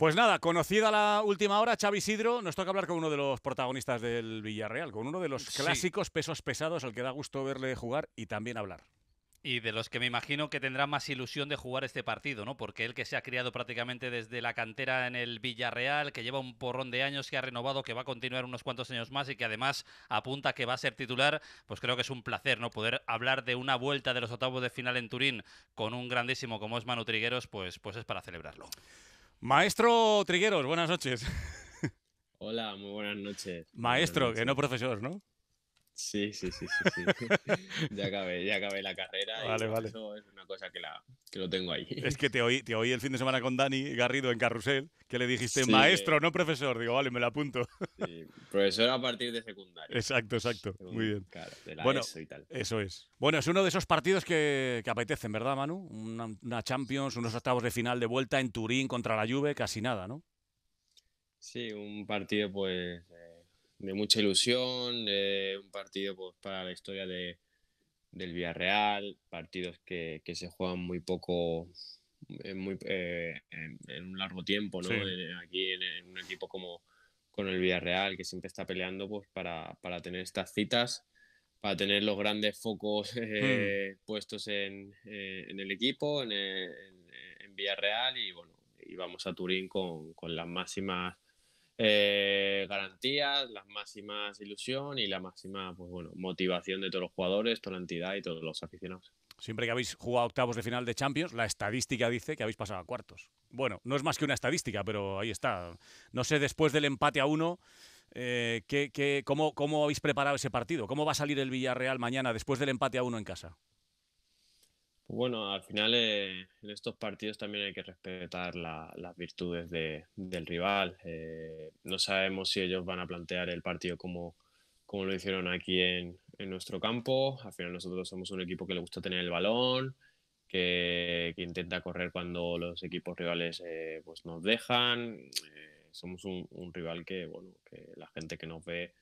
Pues nada, conocida la última hora, Xavi Sidro, nos toca hablar con uno de los protagonistas del Villarreal, con uno de los clásicos pesos pesados al que da gusto verle jugar y también hablar. Y de los que me imagino que tendrá más ilusión de jugar este partido, ¿no? Porque él que se ha criado prácticamente desde la cantera en el Villarreal, que lleva un porrón de años, que ha renovado, que va a continuar unos cuantos años más y que además apunta que va a ser titular, pues creo que es un placer, ¿no? Poder hablar de una vuelta de los octavos de final en Turín con un grandísimo como es Manu Trigueros, pues, pues es para celebrarlo. Maestro Trigueros, buenas noches. Hola, muy buenas noches. Maestro, que no profesor, ¿no? Sí, sí, sí, sí, ya, acabé, ya acabé la carrera vale. eso es una cosa que, lo tengo ahí. Es que te oí, te el fin de semana con Dani Garrido en Carrusel, que le dijiste maestro, no profesor. Digo, vale, me lo apunto. profesor a partir de secundaria. Exacto, exacto. Muy bien. Claro, de la bueno, ESO y tal. Eso es. Bueno, es uno de esos partidos que, apetecen, ¿verdad, Manu? Una, Champions, unos octavos de final de vuelta en Turín contra la Juve, casi nada, ¿no? Sí, un partido pues... Eh, de mucha ilusión, de un partido pues, para la historia de, del Villarreal, partidos que, se juegan muy poco, eh, eh, en, muy, en, un largo tiempo, ¿no? Aquí en, un equipo como con el Villarreal, que siempre está peleando pues, para, tener estas citas, para tener los grandes focos eh, hmm. puestos en, el equipo, en, Villarreal, y bueno, y vamos a Turín con, con las máximas eh, garantías, la máxima ilusión y la máxima pues bueno, motivación de todos los jugadores, toda la entidad y todos los aficionados. Siempre que habéis jugado octavos de final de Champions, la estadística dice que habéis pasado a cuartos. Bueno, no es más que una estadística, pero ahí está. No sé, después del empate a uno, eh, ¿qué, cómo, ¿cómo habéis preparado ese partido? ¿Cómo va a salir el Villarreal mañana después del empate a uno en casa? Bueno, al final eh, en estos partidos también hay que respetar las virtudes del rival. Eh, no sabemos si ellos van a plantear el partido como, como lo hicieron aquí en, en, nuestro campo. Al final nosotros somos un equipo que le gusta tener el balón, que, intenta correr cuando los equipos rivales eh, pues nos dejan. somos un, rival que, bueno, que la gente que nos ve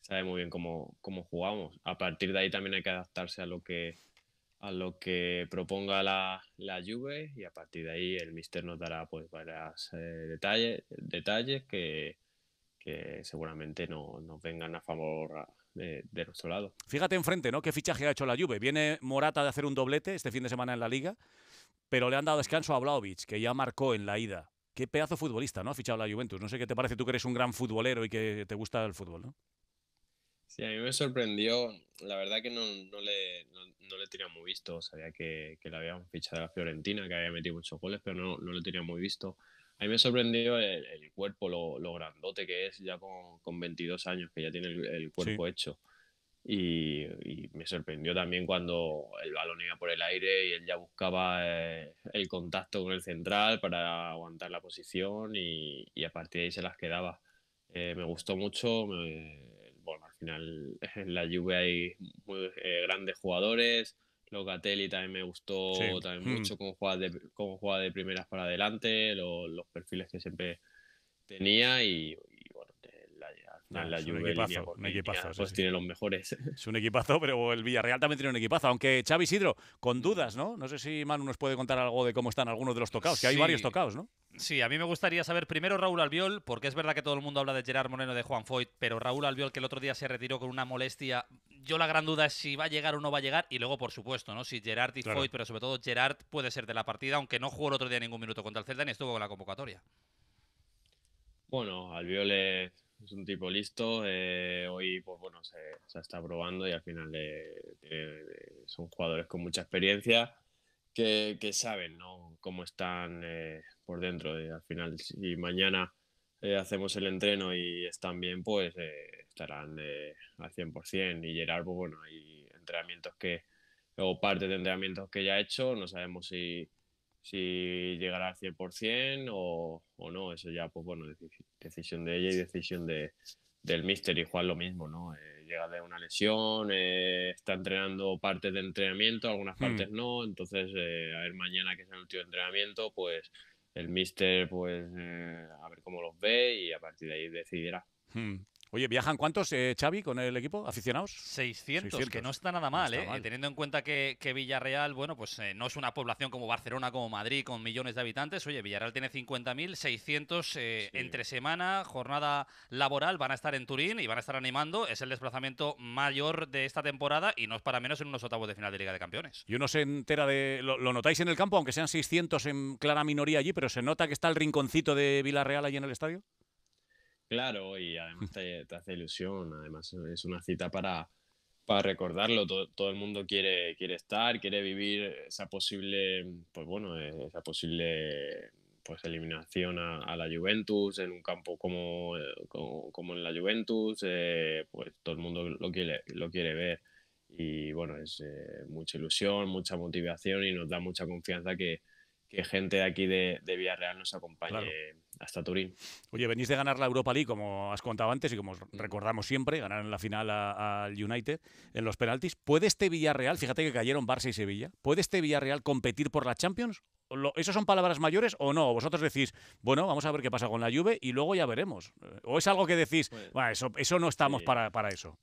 sabe muy bien cómo, cómo jugamos. A partir de ahí también hay que adaptarse a lo que a lo que proponga la, la Juve y a partir de ahí el Mister nos dará pues varios eh, detalles, detalles que, que seguramente no, nos vengan a favor de, nuestro lado. Fíjate enfrente, ¿no? ¿Qué fichaje ha hecho la Juve? Viene Morata de hacer un doblete este fin de semana en la Liga, pero le han dado descanso a Vlaovic, que ya marcó en la ida. Qué pedazo futbolista, ¿no? Ha fichado la Juventus. No sé qué te parece tú que eres un gran futbolero y que te gusta el fútbol, ¿no? Sí, a mí me sorprendió. La verdad que no, no le, no, le tenía muy visto. Sabía que, que le habían fichado a la Fiorentina, que había metido muchos goles, pero no, no le tenía muy visto. A mí me sorprendió el, el cuerpo, lo, lo, grandote que es, ya con, con, 22 años, que ya tiene el, cuerpo hecho. Y, y, me sorprendió también cuando el balón iba por el aire y él ya buscaba eh, el contacto con el central para aguantar la posición y, y a partir de ahí se las quedaba. Eh, me gustó mucho, me, al final en eh, la Juve hay muy, eh, grandes jugadores. Locatelli también me gustó también mm. mucho cómo juega de, cómo juega de primeras para adelante, los perfiles que siempre tenía y, bueno, la, ah, la, la Juve pues tiene los mejores. Es un equipazo, pero el Villarreal también tiene un equipazo, aunque Xavi Sidro con dudas, ¿no? No sé si Manu nos puede contar algo de cómo están algunos de los tocados, que hay varios tocados, ¿no? Sí, a mí me gustaría saber primero Raúl Albiol, porque es verdad que todo el mundo habla de Gerard Moreno, de Juan Foyt, pero Raúl Albiol que el otro día se retiró con una molestia. Yo la gran duda es si va a llegar o no va a llegar, y luego, por supuesto, ¿no? Si Gerard y Foyt, pero sobre todo Gerard puede ser de la partida, aunque no jugó el otro día ningún minuto contra el Celta ni estuvo con la convocatoria. Bueno, Albiol es un tipo listo. Eh, hoy, pues bueno, se, está probando y al final eh, eh, son jugadores con mucha experiencia que, saben ¿no? cómo están eh, por dentro. De, eh, al final, si mañana eh, hacemos el entreno y están bien, pues estarán al 100%. Y Gerard, pues, bueno, hay entrenamientos que, o parte de entrenamientos que ya ha hecho, no sabemos si, si llegará al 100% o, o no. Eso ya, pues bueno, decisión de ella y decisión de, del Mister, igual lo mismo, ¿no? Eh, llega de una lesión, eh, está entrenando partes de entrenamiento, algunas hmm. partes no, entonces eh, a ver mañana que es el último entrenamiento, pues el Mister, pues a ver cómo los ve y a partir de ahí decidirá. Hmm. Oye, ¿viajan cuántos, eh, Xavi, con el equipo? ¿Aficionados? 600, que no está nada mal, eh, teniendo en cuenta que, Villarreal, bueno, pues eh, no es una población como Barcelona, como Madrid, con millones de habitantes. Oye, Villarreal tiene 50.000, 600 eh, entre semana, jornada laboral, van a estar en Turín y van a estar animando. Es el desplazamiento mayor de esta temporada y no es para menos en unos octavos de final de Liga de Campeones. Y uno se entera de... lo notáis en el campo, aunque sean 600 en clara minoría allí, pero se nota que está el rinconcito de Villarreal allí en el estadio. Claro, y además te, hace ilusión, además es una cita para, para recordarlo. Todo, el mundo quiere, quiere estar, quiere vivir esa posible, pues bueno, eh, esa posible pues eliminación a, la Juventus en un campo como, eh, como, en la Juventus, eh, pues todo el mundo lo quiere, lo quiere ver. Y bueno, es mucha ilusión, mucha motivación y nos da mucha confianza que, gente aquí de, de Villarreal nos acompañe hasta Turín. Oye, venís de ganar la Europa League, como has contado antes y como mm. recordamos siempre, ganar en la final al United en los penaltis. ¿Puede este Villarreal, fíjate que cayeron Barça y Sevilla, ¿puede este Villarreal competir por la Champions? ¿Eso son palabras mayores o no? Vosotros decís, bueno, vamos a ver qué pasa con la Juve y luego ya veremos. ¿O es algo que decís, pues bueno, eso, no estamos para, eso?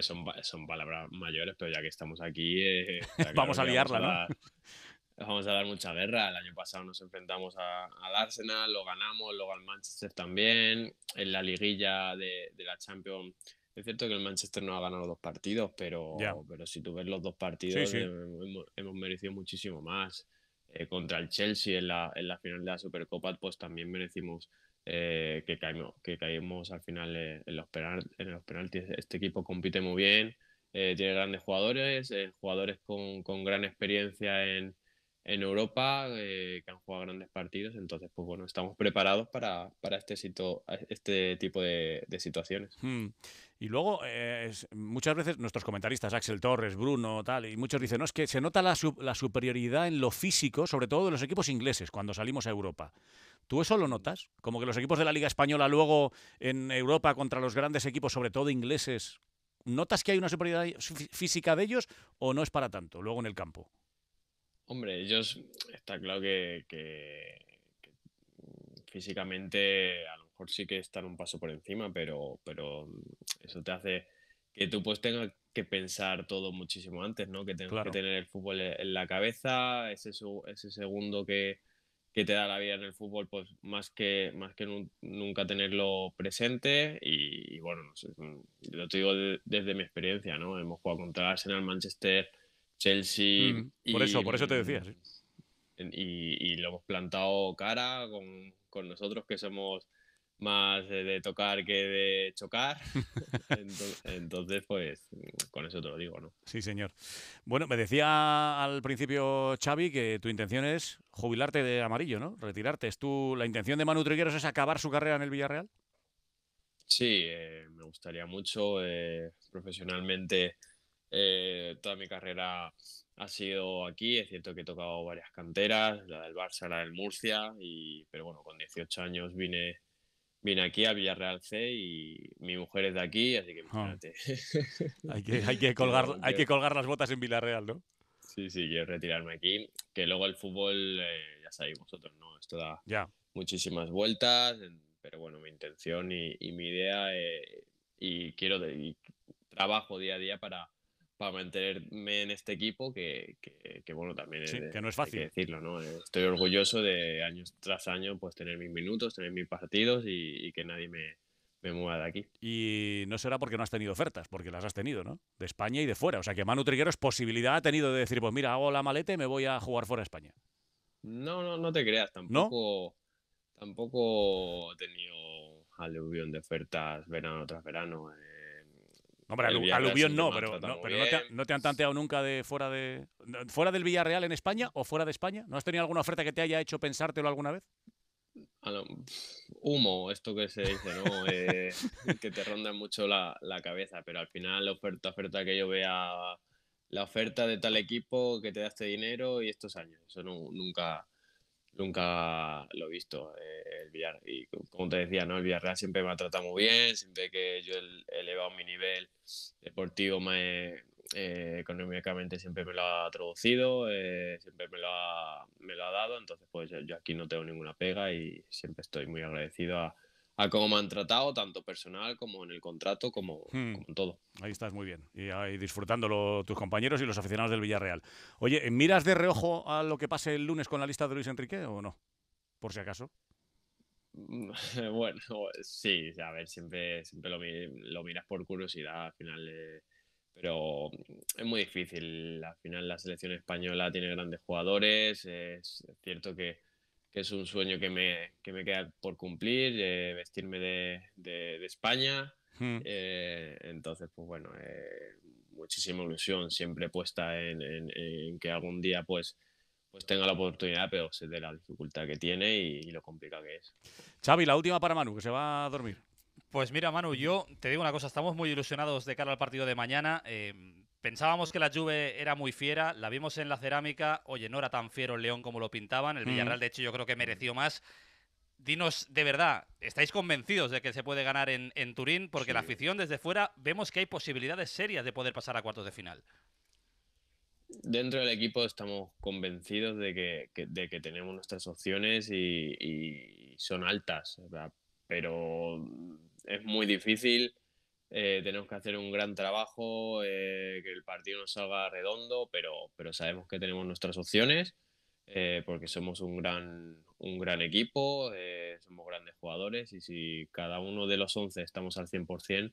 son, palabras mayores, pero ya que estamos aquí. Eh, vamos a liarla, ¿no? vamos a dar mucha guerra. El año pasado nos enfrentamos a, al Arsenal, lo ganamos, luego al Manchester también, en la liguilla de, la Champions. Es cierto que el Manchester no ha ganado los dos partidos, pero, pero si tú ves los dos partidos, eh, Hemos, merecido muchísimo más. Eh, contra el Chelsea en la, en la, final de la Supercopa, pues también merecimos eh, que, caímos, que caímos al final en, los en los penaltis. Este equipo compite muy bien, tiene grandes jugadores, jugadores con, con gran experiencia en, en Europa, eh, que han jugado grandes partidos, entonces pues bueno, estamos preparados para, este, este tipo de, situaciones. Hmm. Y luego, eh, muchas veces nuestros comentaristas, Axel Torres, Bruno, tal, y muchos dicen, no, es que se nota la, la superioridad en lo físico, sobre todo de los equipos ingleses, cuando salimos a Europa. ¿Tú eso lo notas? Como que los equipos de la Liga Española luego en Europa contra los grandes equipos, sobre todo ingleses, ¿notas que hay una superioridad física de ellos o no es para tanto luego en el campo? Hombre, ellos está claro que, físicamente a lo mejor sí que están un paso por encima, pero, pero eso te hace que tú pues tengas que pensar todo muchísimo antes, ¿no? Que tengas que tener el fútbol e-, en la cabeza, ese, ese segundo que, te da la vida en el fútbol, pues más que, más que nunca tenerlo presente. Y, bueno, lo te digo desde mi experiencia, ¿no? Hemos jugado contra Arsenal, Manchester Chelsea. Mm, por eso, por eso te decía. Sí. Y, lo hemos plantado cara con, nosotros que somos más de, tocar que de chocar. Entonces, pues, con eso te lo digo, ¿no? Sí, señor. Bueno, me decía al principio Xavi que tu intención es jubilarte de amarillo, ¿no? Retirarte. ¿Es tú, la intención de Manu Trigueros es acabar su carrera en el Villarreal? Sí, eh, me gustaría mucho. Eh, profesionalmente eh, toda mi carrera ha sido aquí, es cierto que he tocado varias canteras, la del Barça, la del Murcia, y, pero bueno, con 18 años vine, vine aquí a Villarreal C y mi mujer es de aquí, así que ah. imagínate. Hay, que, colgar, hay que colgar las botas en Villarreal, ¿no? Sí, sí, quiero retirarme aquí, que luego el fútbol, eh, ya sabéis vosotros, ¿no? Esto da muchísimas vueltas, pero bueno, mi intención y, mi idea eh, y quiero... trabajo día a día para para mantenerme en este equipo, que, bueno, también es, que no es fácil. decirlo, ¿no? Eh, estoy orgulloso de año tras año pues tener mis minutos, tener mis partidos y, que nadie me, mueva de aquí. Y no será porque no has tenido ofertas, porque las has tenido, ¿no? De España y de fuera. O sea que Manu Trigueros posibilidad ha tenido de decir, pues mira, hago la maleta y me voy a jugar fuera de España. No, no, no te creas, tampoco, tampoco he tenido aluvión de ofertas verano tras verano. Eh, Hombre, aluvión no, pero, no, te, han tanteado nunca de fuera de fuera del Villarreal en España o fuera de España. ¿No has tenido alguna oferta que te haya hecho pensártelo alguna vez? humo, esto que se dice, ¿no? Eh, que te ronda mucho la, cabeza, pero al final la oferta, oferta que yo vea, la oferta de tal equipo que te da este dinero y estos años, eso nunca, nunca lo he visto, eh, el Villarreal Y como te decía, ¿no? el Villarreal siempre me ha tratado muy bien, siempre que yo he elevado mi nivel deportivo, eh, económicamente siempre me lo ha traducido, eh, siempre me lo, ha, me lo ha dado, entonces pues yo, aquí no tengo ninguna pega y siempre estoy muy agradecido a, a cómo me han tratado, tanto personal como en el contrato, como, hmm. todo. Ahí estás muy bien. Y ahí disfrutándolo tus compañeros y los aficionados del Villarreal. Oye, ¿miras de reojo a lo que pase el lunes con la lista de Luis Enrique o no? Por si acaso. Mm, bueno, sí, a ver, siempre, siempre lo, miras por curiosidad al final. pero es muy difícil. Al final la selección española tiene grandes jugadores. Es cierto que es un sueño que me, me queda por cumplir, eh, vestirme de, España. Hmm. Eh, entonces, pues bueno, eh, muchísima ilusión siempre puesta en, que algún día pues, pues tenga la oportunidad, pero se dé la dificultad que tiene y, lo complicado que es. Xavi, la última para Manu, que se va a dormir. Pues mira, Manu, yo te digo una cosa, estamos muy ilusionados de cara al partido de mañana. Pensábamos que la Juve era muy fiera, la vimos en la cerámica, oye, no era tan fiero el León como lo pintaban, el mm. Villarreal de hecho yo creo que mereció más. Dinos, de verdad, ¿estáis convencidos de que se puede ganar en, Turín? Porque la afición desde fuera vemos que hay posibilidades serias de poder pasar a cuartos de final. Dentro del equipo estamos convencidos de que, de que tenemos nuestras opciones y, son altas, pero es muy difícil eh, tenemos que hacer un gran trabajo, eh, que el partido nos salga redondo, pero, pero sabemos que tenemos nuestras opciones, eh, porque somos un gran, un gran equipo, somos grandes jugadores y si cada uno de los 11 estamos al 100%,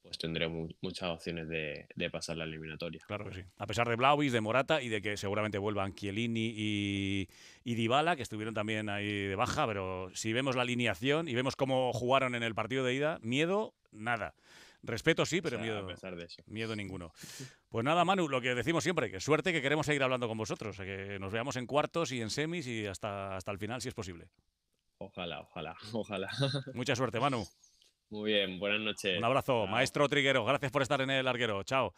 pues tendremos muchas opciones de, pasar la eliminatoria. Claro que sí. A pesar de Blauvis, de Morata y de que seguramente vuelvan Chiellini y, y Dybala, que estuvieron también ahí de baja, pero si vemos la alineación y vemos cómo jugaron en el partido de ida, miedo, nada. Respeto sí, pero miedo, a de eso. miedo ninguno. Pues nada, Manu, lo que decimos siempre, que suerte que queremos seguir hablando con vosotros, que nos veamos en cuartos y en semis y hasta, hasta el final si es posible. Ojalá, ojalá, ojalá. Mucha suerte, Manu. Muy bien, buenas noches. Un abrazo, maestro Triguero. Gracias por estar en el Arguero. Chao.